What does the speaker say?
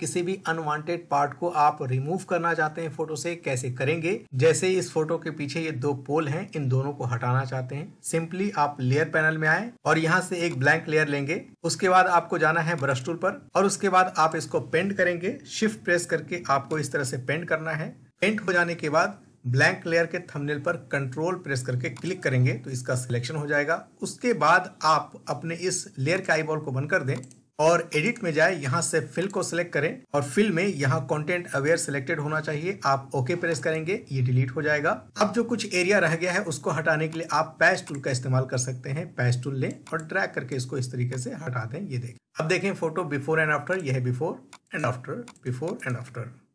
किसी भी unwanted part को आप रिमूव करना चाहते हैं फोटो से कैसे करेंगे जैसे इस फोटो के पीछे ये दो पोल हैं इन दोनों को हटाना चाहते हैं सिंपली आप लेयर पैनल में आए और यहाँ से एक ब्लैंक लेयर लेंगे उसके बाद आपको जाना है ब्रश टूल पर और उसके बाद आप इसको पेंट करेंगे शिफ्ट प्रेस करके आपको इस तरह से पेंट करना है पेंट हो जाने के बाद ब्लैंक लेयर के थंबनेल पर कंट्रोल प्रेस करके क्लिक करेंगे तो इसका सिलेक्शन हो जाएगा उसके बाद आप अपने इस लेयर के आईबॉल को बंद कर दें और एडिट में जाए यहाँ से फिल को सिलेक्ट करें और फिल में यहाँ कंटेंट अवेयर सिलेक्टेड होना चाहिए आप ओके प्रेस करेंगे ये डिलीट हो जाएगा अब जो कुछ एरिया रह गया है उसको हटाने के लिए आप पैच टूल का इस्तेमाल कर सकते हैं पैच टूल लें और ड्रैग करके इसको इस तरीके से हटा दें ये देखें अब देखें फोटो बिफोर एंड आफ्टर यह before and after before and after